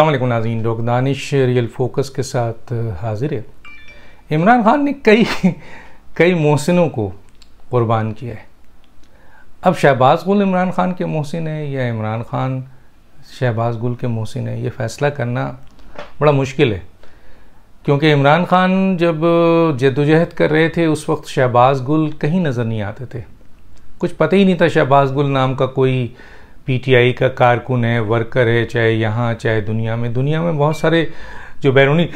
अल्लाम नाजीन dock Danish real focus के साथ हाजिर है इमरान खान ने कई कई मोहसिनों को कुर्बान किया है अब शहबाज गुल इमरान खान के मोहसिन है या इमरान खान शहबाज गुल के मोहसिन है ये फ़ैसला करना बड़ा मुश्किल है क्योंकि इमरान खान जब जदोजहद कर रहे थे उस वक्त शहबाज गुल कहीं नज़र नहीं आते थे कुछ पता ही नहीं था शहबाज गुल नाम का कोई पीटीआई का कारकुन है वर्कर है चाहे यहाँ चाहे दुनिया में दुनिया में बहुत सारे जो बैरूनी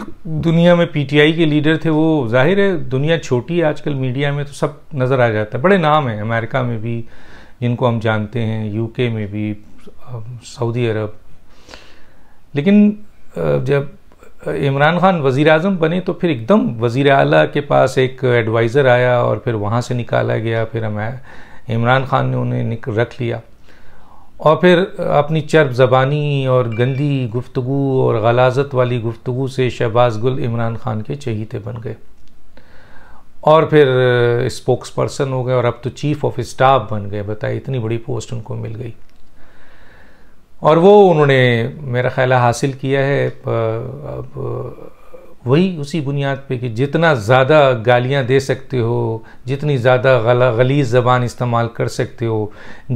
दुनिया में पीटीआई के लीडर थे वो जाहिर है दुनिया छोटी है आजकल मीडिया में तो सब नज़र आ जाता है बड़े नाम हैं अमेरिका में भी जिनको हम जानते हैं यूके में भी सऊदी अरब लेकिन जब इमरान खान वज़ी अजम बने तो फिर एकदम वज़ी अला के पास एक एडवाइज़र आया और फिर वहाँ से निकाला गया फिर हमें इमरान खान ने उन्हें रख लिया और फिर अपनी चर्ब जबानी और गंदी गुफ्तु और गलाजत वाली गुफ्तु से शहबाज गुल इमरान ख़ान के चहीते बन गए और फिर स्पोक्स पर्सन हो गए और अब तो चीफ़ ऑफ स्टाफ बन गए बताए इतनी बड़ी पोस्ट उनको मिल गई और वो उन्होंने मेरा ख्याल हासिल किया है अब वही उसी बुनियाद पे कि जितना ज़्यादा गालियाँ दे सकते हो जितनी ज़्यादा गला गली ज़बान इस्तेमाल कर सकते हो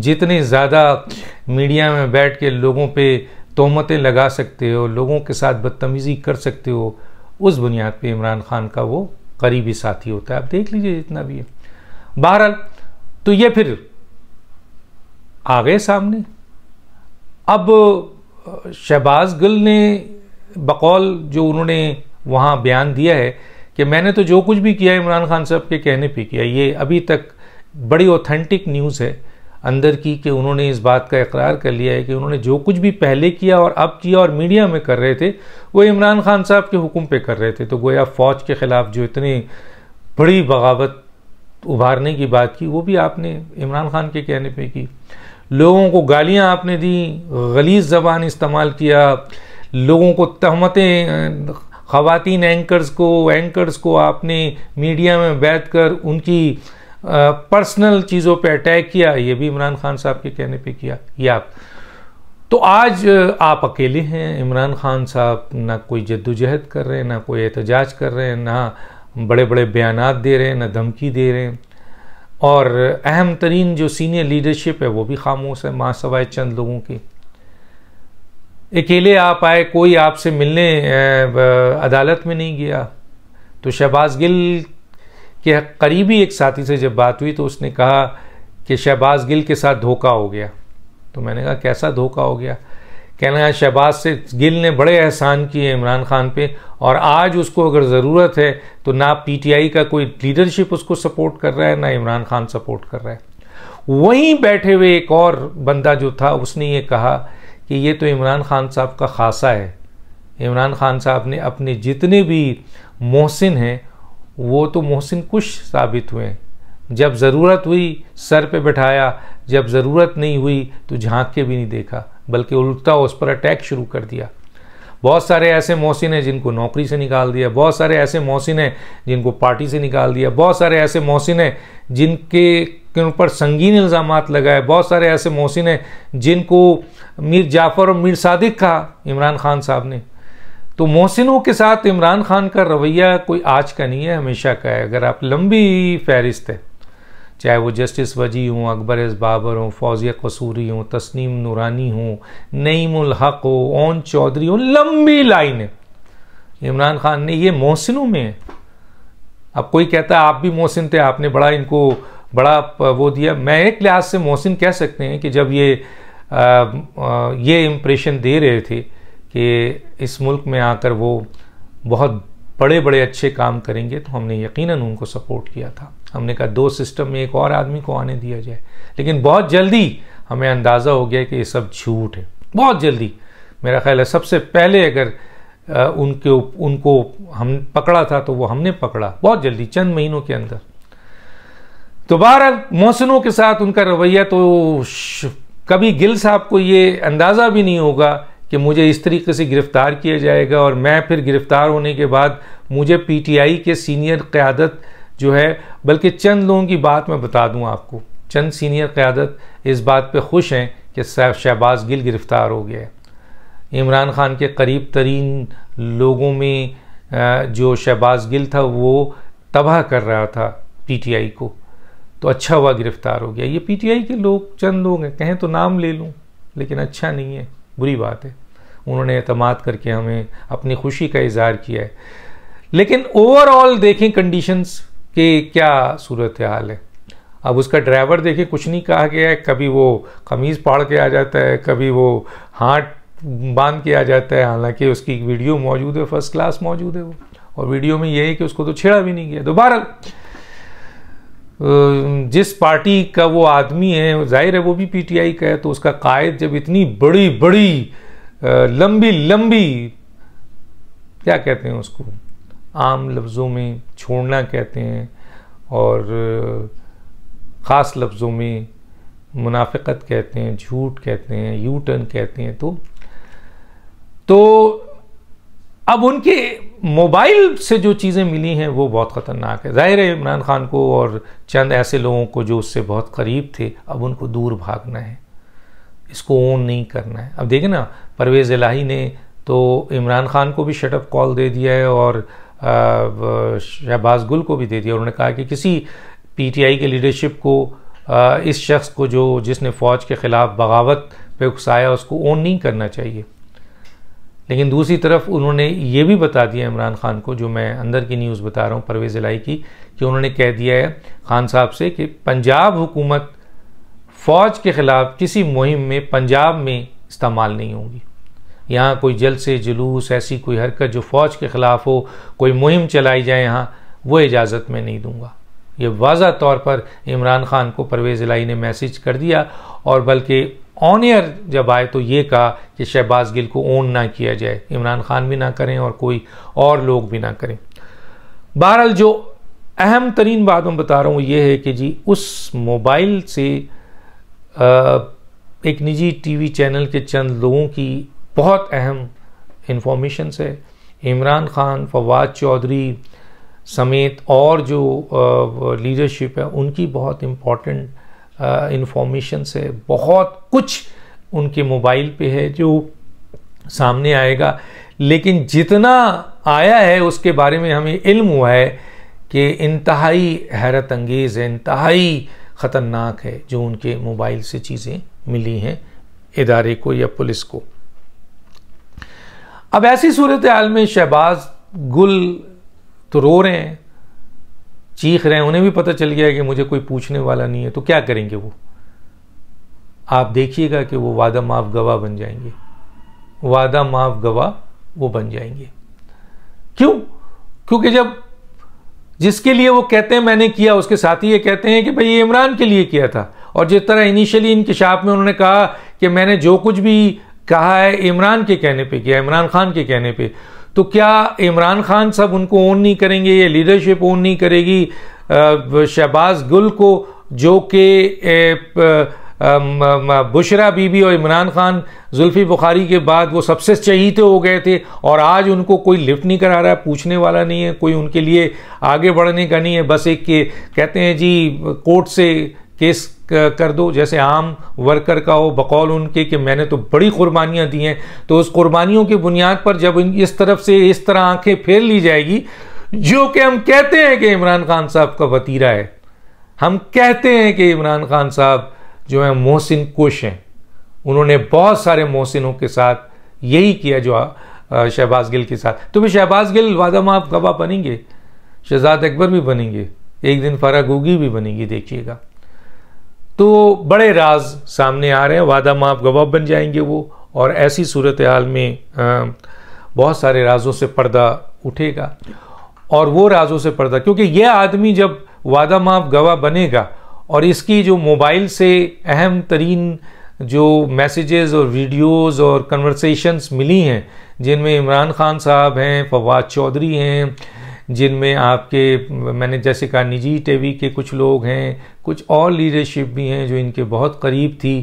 जितने ज़्यादा मीडिया में बैठ के लोगों पे तोहमतें लगा सकते हो लोगों के साथ बदतमीज़ी कर सकते हो उस बुनियाद पे इमरान ख़ान का वो करीबी साथी होता है आप देख लीजिए जितना भी है बहरहाल तो ये फिर आ गए सामने अब शहबाज गिल ने बकौल जो उन्होंने वहाँ बयान दिया है कि मैंने तो जो कुछ भी किया इमरान खान साहब के कहने पे किया ये अभी तक बड़ी ऑथेंटिक न्यूज़ है अंदर की कि उन्होंने इस बात का इकरार कर लिया है कि उन्होंने जो कुछ भी पहले किया और अब किया और मीडिया में कर रहे थे वो इमरान खान साहब के हुक्म पे कर रहे थे तो गोया फ़ौज के ख़िलाफ़ जो इतनी बड़ी बगावत उभारने की बात की वो भी आपने इमरान खान के कहने पे की लोगों को गालियाँ आपने दी गलीज ज़बान इस्तेमाल किया लोगों को तहमतें ख़वान एंकर्स को एंकर्स को आपने मीडिया में बैठ कर उनकी पर्सनल चीज़ों पे अटैक किया ये भी इमरान खान साहब के कहने पे किया ये आप तो आज आप अकेले हैं इमरान खान साहब ना कोई जद्दोजहद कर रहे हैं ना कोई एहतजाज कर रहे हैं ना बड़े बड़े बयान दे रहे हैं ना धमकी दे रहे हैं और अहम तरीन जो सीनियर लीडरशिप है वो भी खामोश है माँ सवाए चंद लोगों की अकेले आप आए कोई आपसे मिलने अदालत में नहीं गया तो शहबाज गिल के करीबी एक साथी से जब बात हुई तो उसने कहा कि शहबाज गिल के साथ धोखा हो गया तो मैंने कहा कैसा धोखा हो गया कहने लगा शहबाज से गिल ने बड़े एहसान किए इमरान खान पे और आज उसको अगर ज़रूरत है तो ना पीटीआई का कोई लीडरशिप उसको सपोर्ट कर रहा है ना इमरान खान सपोर्ट कर रहा है वहीं बैठे हुए एक और बंदा जो था उसने ये कहा कि ये तो इमरान खान साहब का खासा है इमरान खान साहब ने अपने जितने भी मोहसिन हैं वो तो मोहसिन कुछ साबित हुए जब ज़रूरत हुई सर पे बैठाया जब ज़रूरत नहीं हुई तो झांक के भी नहीं देखा बल्कि उल्टा उस पर अटैक शुरू कर दिया बहुत सारे ऐसे मोहसिन हैं जिनको नौकरी से निकाल दिया बहुत सारे ऐसे मोहसिन हैं जिनको पार्टी से निकाल दिया बहुत सारे ऐसे मोहसिन हैं जिनके कि उन पर संगीन इल्ज़ाम लगाए बहुत सारे ऐसे मोहसिन हैं जिनको मीर जाफ़र और मीर सादिक कहा इमरान खान साहब ने तो मोहसिनों के साथ इमरान खान का रवैया कोई आज का नहीं है हमेशा का है अगर आप लंबी फहरिस्त है चाहे वो जस्टिस वजी हों अकबर एस बाबर हों फौजिया कसूरी हों तस्नीम नूरानी हों नईम हक हो ओन चौधरी हों लंबी लाइन है इमरान खान ने ये मोहसिनों में अब कोई कहता है आप भी मोहसिन थे आपने बड़ा इनको बड़ा वो दिया मैं एक लिहाज से मोहसिन कह सकते हैं कि जब ये आ, आ, ये इम्प्रेशन दे रहे थे कि इस मुल्क में आकर वो बहुत बड़े बड़े अच्छे काम करेंगे तो हमने यकीनन उनको सपोर्ट किया था हमने कहा दो सिस्टम में एक और आदमी को आने दिया जाए लेकिन बहुत जल्दी हमें अंदाज़ा हो गया कि ये सब झूठ है बहुत जल्दी मेरा ख्याल है सबसे पहले अगर उनके उनको हम पकड़ा था तो वो हमने पकड़ा बहुत जल्दी चंद महीनों के अंदर तो मोहसिनों के साथ उनका रवैया तो कभी गिल साहब को ये अंदाज़ा भी नहीं होगा कि मुझे इस तरीके से गिरफ़्तार किया जाएगा और मैं फिर गिरफ़्तार होने के बाद मुझे पीटीआई के सीनियर क़्यादत जो है बल्कि चंद लोगों की बात मैं बता दूं आपको चंद सीनियर क़्यादत इस बात पे खुश हैं कि शहबाज गिल गिरफ़्तार हो गया है इमरान ख़ान के करीब तरीन लोगों में जो शहबाज गिल था वो तबाह कर रहा था आई को तो अच्छा हुआ गिरफ्तार हो गया ये पीटीआई के लोग चंद लोग हैं कहें तो नाम ले लूँ लेकिन अच्छा नहीं है बुरी बात है उन्होंने अतमाद करके हमें अपनी खुशी का इजहार किया है लेकिन ओवरऑल देखें कंडीशंस के क्या सूरत हाल है अब उसका ड्राइवर देखें कुछ नहीं कहा गया है कभी वो कमीज़ पाड़ के आ जाता है कभी वो हाथ बांध के आ जाता है हालांकि उसकी वीडियो मौजूद है फर्स्ट क्लास मौजूद है वो और वीडियो में यह है कि उसको तो छेड़ा भी नहीं गया दोबारा जिस पार्टी का वो आदमी है जाहिर है वो भी पीटीआई का है तो उसका कायद जब इतनी बड़ी बड़ी लंबी लंबी क्या कहते हैं उसको आम लफ्ज़ों में छोड़ना कहते हैं और ख़ास लफ्ज़ों में मुनाफिकत कहते हैं झूठ कहते हैं यू टर्न कहते हैं तो तो अब उनके मोबाइल से जो चीज़ें मिली हैं वो बहुत ख़तरनाक है ज़ाहिर है इमरान खान को और चंद ऐसे लोगों को जो उससे बहुत करीब थे अब उनको दूर भागना है इसको ओन नहीं करना है अब देखें ना परवेज़ इलाही ने तो इमरान खान को भी शटअप कॉल दे दिया है और शहबाज गुल को भी दे दिया उन्होंने कहा कि किसी पीटीआई के लीडरशिप को इस शख्स को जो जिसने फ़ौज के ख़िलाफ़ बगावत पे उकसाया उसको ओन नहीं करना चाहिए लेकिन दूसरी तरफ उन्होंने ये भी बता दिया इमरान खान को जो मैं अंदर की न्यूज़ बता रहा हूँ परवेज़ इलाई की कि उन्होंने कह दिया है खान साहब से कि पंजाब हुकूमत फ़ौज के ख़िलाफ़ किसी मुहिम में पंजाब में इस्तेमाल नहीं होगी यहाँ कोई जल से जुलूस ऐसी कोई हरकत जो फ़ौज के ख़िलाफ़ हो कोई मुहिम चलाई जाए यहाँ वो इजाज़त मैं नहीं दूँगा ये वाजह तौर पर इमरान खान को परवेज़ इलाई ने मैसेज कर दिया और बल्कि ऑन एयर जब आए तो ये कहा कि शहबाज गिल को ओन ना किया जाए इमरान खान भी ना करें और कोई और लोग भी ना करें बहरहाल जो अहम तरीन बात मैं बता रहा हूँ ये है कि जी उस मोबाइल से एक निजी टीवी चैनल के चंद लोगों की बहुत अहम इन्फॉर्मेशंस है इमरान खान फवाद चौधरी समेत और जो लीडरशिप है उनकी बहुत इम्पॉर्टेंट इन्फॉर्मेशन से बहुत कुछ उनके मोबाइल पे है जो सामने आएगा लेकिन जितना आया है उसके बारे में हमें इल्म हुआ है कि इंतहाई हैरत अंगेज़ है इंतहाई ख़तरनाक है जो उनके मोबाइल से चीज़ें मिली हैं इदारे को या पुलिस को अब ऐसी सूरत हाल में शहबाज गुल तो रो रहे हैं चीख रहे हैं उन्हें भी पता चल गया है कि मुझे कोई पूछने वाला नहीं है तो क्या करेंगे वो आप देखिएगा कि वो वादा माफ गवाह बन जाएंगे वादा माफ गवाह वो बन जाएंगे क्यों क्योंकि जब जिसके लिए वो कहते हैं मैंने किया उसके साथ ही ये कहते हैं कि भाई ये इमरान के लिए किया था और जिस तरह इनिशियली इनकशाफ में उन्होंने कहा कि मैंने जो कुछ भी कहा है इमरान के कहने पे किया इमरान खान के कहने पे तो क्या इमरान खान सब उनको ओन नहीं करेंगे ये लीडरशिप ओन नहीं करेगी शहबाज गुल को जो कि बुशरा बीबी और इमरान खान जुल्फ़ी बुखारी के बाद वो सबसे चहीते हो गए थे और आज उनको कोई लिफ्ट नहीं करा रहा है पूछने वाला नहीं है कोई उनके लिए आगे बढ़ने का नहीं है बस एक के कहते हैं जी कोर्ट से केस कर दो जैसे आम वर्कर का हो बकौल उनके कि मैंने तो बड़ी कुर्बानियां दी हैं तो उस कुर्बानियों की बुनियाद पर जब इस तरफ से इस तरह आंखें फेर ली जाएगी जो कि हम कहते हैं कि इमरान खान साहब का वतीरा है हम कहते हैं कि इमरान खान साहब जो है मोहसिन कुश हैं उन्होंने बहुत सारे मोहसिनों के साथ यही किया जो शहबाज गिल के साथ तो भी शहबाज गिल वादम आप गवाह बनेंगे शहजाद अकबर भी बनेंगे एक दिन फराग होगी भी बनेगी देखिएगा तो बड़े राज सामने आ रहे हैं वादा माफ गवाह बन जाएंगे वो और ऐसी सूरत हाल में बहुत सारे राजों से पर्दा उठेगा और वो राजों से पर्दा क्योंकि यह आदमी जब वादा माफ गवाह बनेगा और इसकी जो मोबाइल से अहम तरीन जो मैसेजेस और वीडियोस और कन्वर्सेशंस मिली हैं जिनमें इमरान खान साहब हैं फवाद चौधरी हैं जिनमें आपके मैंने जैसे कहा निजी टेवी के कुछ लोग हैं कुछ और लीडरशिप भी हैं जो इनके बहुत करीब थी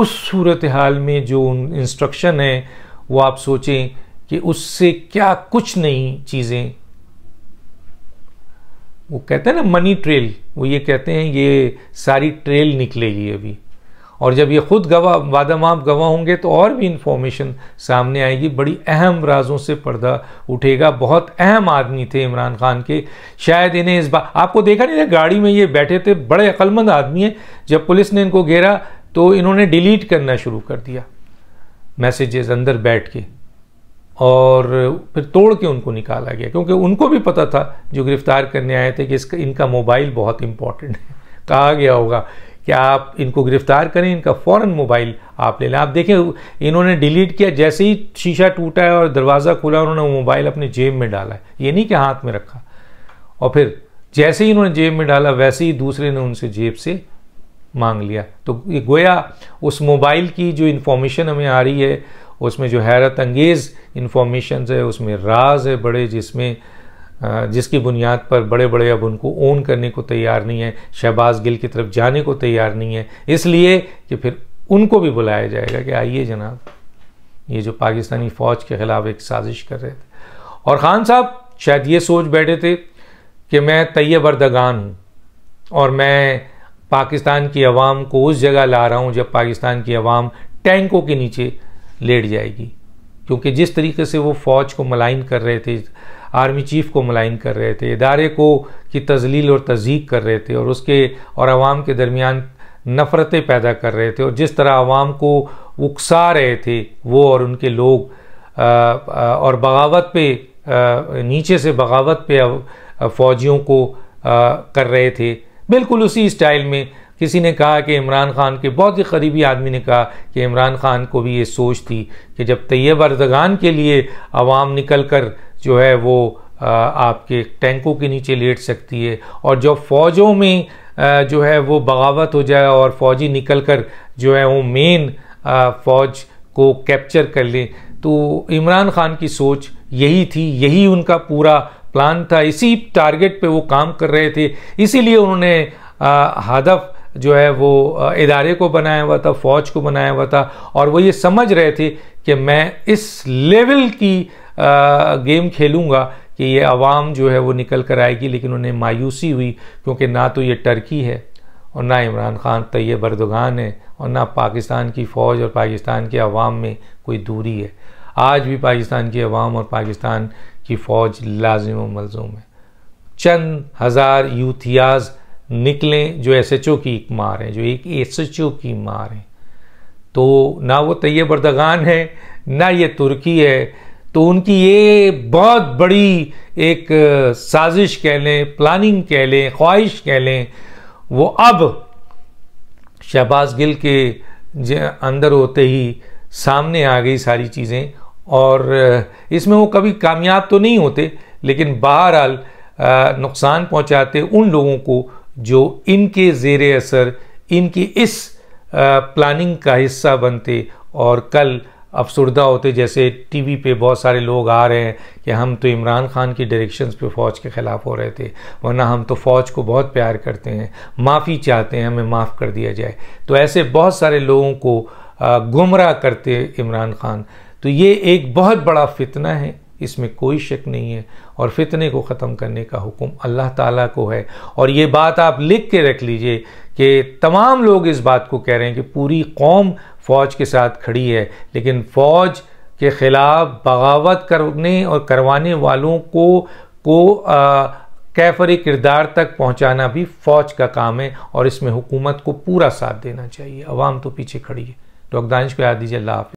उस सूरत हाल में जो इंस्ट्रक्शन है वो आप सोचें कि उससे क्या कुछ नहीं चीज़ें वो कहते हैं ना मनी ट्रेल वो ये कहते हैं ये सारी ट्रेल निकलेगी अभी और जब ये ख़ुद गवाह वादम आप गवाह होंगे तो और भी इन्फॉर्मेशन सामने आएगी बड़ी अहम राजों से पर्दा उठेगा बहुत अहम आदमी थे इमरान खान के शायद इन्हें इस बात आपको देखा नहीं था गाड़ी में ये बैठे थे बड़े अक्लमंद आदमी हैं जब पुलिस ने इनको घेरा तो इन्होंने डिलीट करना शुरू कर दिया मैसेजेस अंदर बैठ के और फिर तोड़ के उनको निकाला गया क्योंकि उनको भी पता था जो गिरफ्तार करने आए थे कि इसका इनका मोबाइल बहुत इंपॉर्टेंट है कहा गया होगा कि आप इनको गिरफ्तार करें इनका फ़ौर मोबाइल आप ले लें आप देखें इन्होंने डिलीट किया जैसे ही शीशा टूटा है और दरवाज़ा खुला उन्होंने मोबाइल अपने जेब में डाला है ये नहीं कि हाथ में रखा और फिर जैसे ही इन्होंने जेब में डाला वैसे ही दूसरे ने उनसे जेब से मांग लिया तो ये गोया उस मोबाइल की जो इन्फॉर्मेशन हमें आ रही है उसमें जो हैरत अंगेज़ इन्फॉर्मेशन है उसमें राज है बड़े जिसमें जिसकी बुनियाद पर बड़े बड़े अब उनको ओन करने को तैयार नहीं है शहबाज गिल की तरफ जाने को तैयार नहीं है इसलिए कि फिर उनको भी बुलाया जाएगा कि आइए जनाब ये जो पाकिस्तानी फ़ौज के ख़िलाफ़ एक साजिश कर रहे थे और ख़ान साहब शायद ये सोच बैठे थे कि मैं तैयब अरदगान हूँ और मैं पाकिस्तान की आवाम को उस जगह ला रहा हूँ जब पाकिस्तान की आवाम टैंकों के नीचे लेट जाएगी क्योंकि जिस तरीके से वो फ़ौज को मलाइन कर रहे थे आर्मी चीफ को मुलायम कर रहे थे इदारे को की तजलील और तजीक कर रहे थे और उसके और आवाम के दरमियान नफ़रतें पैदा कर रहे थे और जिस तरह आवाम को उकसा रहे थे वो और उनके लोग आ, आ, और बगावत पे आ, नीचे से बगावत पे फ़ौजियों को कर रहे थे बिल्कुल उसी स्टाइल में किसी ने कहा कि इमरान खान के बहुत ही करीबी आदमी ने कहा कि इमरान खान को भी ये सोच थी कि जब तैयब अर्दगान के लिए आवाम निकल कर जो है वो आपके टैंकों के नीचे लेट सकती है और जब फौजों में जो है वो बगावत हो जाए और फौजी निकल कर जो है वो मेन फौज को कैप्चर कर लें तो इमरान खान की सोच यही थी यही उनका पूरा प्लान था इसी टारगेट पे वो काम कर रहे थे इसीलिए उन्होंने हदफ जो है वो इदारे को बनाया हुआ था फौज को बनाया हुआ था और वो ये समझ रहे थे कि मैं इस लेवल की गेम खेलूँगा कि ये आवाम जो है वो निकल कर आएगी लेकिन उन्हें मायूसी हुई क्योंकि ना तो ये टर्की है और ना इमरान खान तैयब बर्दगान है और ना पाकिस्तान की फ़ौज और पाकिस्तान के अवाम में कोई दूरी है आज भी पाकिस्तान की अवाम और पाकिस्तान की फ़ौज लाजिम व मलजूम है चंद हज़ार यूथियाज निकलें जो एस एच ओ की एक मार हैं जो एक एस एच ओ की मार हैं तो ना वो तैयब बर्दगान है ना ये तुर्की है तो उनकी ये बहुत बड़ी एक साजिश कह लें प्लानिंग कह लें ख्वाहिश कह लें वो अब शहबाज गिल के अंदर होते ही सामने आ गई सारी चीज़ें और इसमें वो कभी कामयाब तो नहीं होते लेकिन बहरहाल नुकसान पहुंचाते उन लोगों को जो इनके ज़ेर असर इनकी इस प्लानिंग का हिस्सा बनते और कल अफसरदा होते जैसे टीवी पे बहुत सारे लोग आ रहे हैं कि हम तो इमरान खान की डायरेक्शंस पे फ़ौज के ख़िलाफ़ हो रहे थे वरना हम तो फ़ौज को बहुत प्यार करते हैं माफ़ी चाहते हैं हमें माफ़ कर दिया जाए तो ऐसे बहुत सारे लोगों को गुमराह करते इमरान खान तो ये एक बहुत बड़ा फितना है इसमें कोई शक नहीं है और फितने को ख़त्म करने का हुक्म अल्लाह ताला को है और ये बात आप लिख के रख लीजिए कि तमाम लोग इस बात को कह रहे हैं कि पूरी कौम फ़ौज के साथ खड़ी है लेकिन फ़ौज के ख़िलाफ़ बगावत करने और करवाने वालों को को कैफरी किरदार तक पहुंचाना भी फ़ौज का काम है और इसमें हुकूमत को पूरा साथ देना चाहिए आवाम तो पीछे खड़ी है डॉक्टर तो दानिश को याद दीजिए अल्लाह